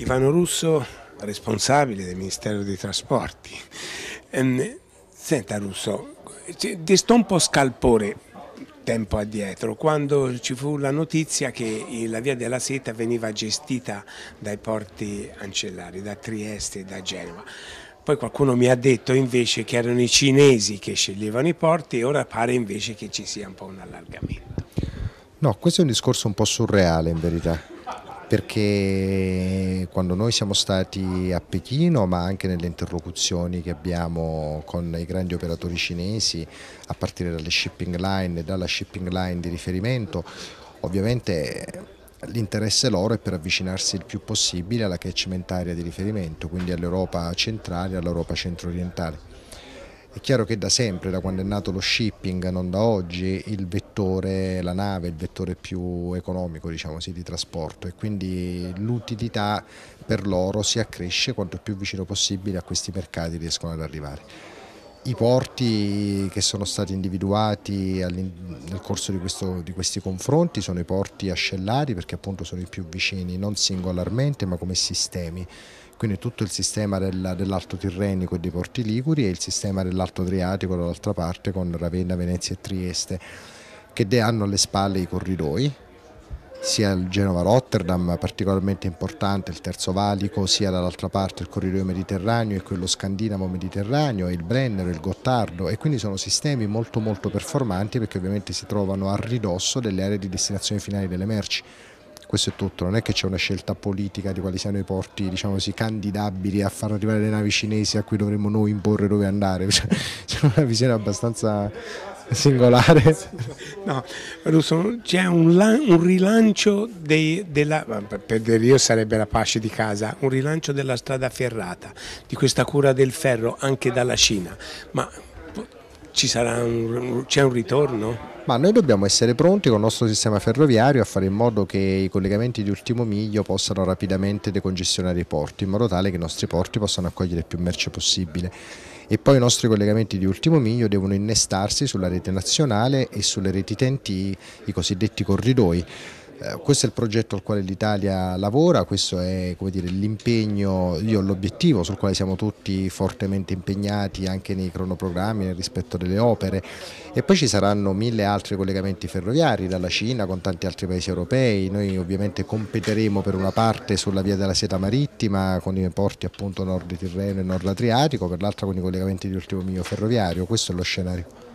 Ivano Russo, responsabile del Ministero dei Trasporti. Ehm, senta Russo, destò un po' scalpore tempo addietro, quando ci fu la notizia che la via della seta veniva gestita dai porti ancellari, da Trieste e da Genova. Poi qualcuno mi ha detto invece che erano i cinesi che sceglievano i porti e ora pare invece che ci sia un po' un allargamento. No, questo è un discorso un po' surreale in verità perché quando noi siamo stati a Pechino, ma anche nelle interlocuzioni che abbiamo con i grandi operatori cinesi, a partire dalle shipping line e dalla shipping line di riferimento, ovviamente l'interesse loro è per avvicinarsi il più possibile alla catchment area di riferimento, quindi all'Europa centrale e all'Europa centro-orientale. È chiaro che da sempre, da quando è nato lo shipping, non da oggi, il vettore vettore, la nave è il vettore più economico diciamo, sì, di trasporto e quindi l'utilità per loro si accresce quanto più vicino possibile a questi mercati riescono ad arrivare. I porti che sono stati individuati nel corso di, questo, di, questi confronti sono i porti ascellari perché appunto sono i più vicini non singolarmente ma come sistemi. Quindi tutto il sistema dell'Alto Tirrenico e dei porti liguri e il sistema dell'Alto Adriatico dall'altra parte con Ravenna, Venezia e Trieste che hanno alle spalle i corridoi, sia il Genova-Rotterdam particolarmente importante, il Terzo Valico, sia dall'altra parte il corridoio mediterraneo e quello scandinavo-mediterraneo, il Brennero, il Gottardo e quindi sono sistemi molto molto performanti perché ovviamente si trovano a ridosso delle aree di destinazione finale delle merci. Questo è tutto, non è che c'è una scelta politica di quali siano i porti diciamo così, candidabili a far arrivare le navi cinesi a cui dovremmo noi imporre dove andare, cioè, c'è una visione abbastanza singolare. No, Russo, c'è un, un rilancio dei, della, per Delio sarebbe la pace di casa, un rilancio della strada ferrata, di questa cura del ferro anche dalla Cina, ma ci sarà un, c'è un ritorno? Ma noi dobbiamo essere pronti con il nostro sistema ferroviario a fare in modo che i collegamenti di ultimo miglio possano rapidamente decongestionare i porti, in modo tale che i nostri porti possano accogliere più merce possibile e poi i nostri collegamenti di ultimo miglio devono innestarsi sulla rete nazionale e sulle reti TNT, i cosiddetti corridoi. Eh, questo è il progetto al quale l'Italia lavora, questo è l'impegno, l'obiettivo sul quale siamo tutti fortemente impegnati anche nei cronoprogrammi, nel rispetto delle opere e poi ci saranno mille altri collegamenti ferroviari dalla Cina con tanti altri paesi europei, noi ovviamente competeremo per una parte sulla via della seta marittima con i porti appunto nord Tirreno e nord Adriatico, per l'altra con i collegamenti di ultimo miglio ferroviario, questo è lo scenario.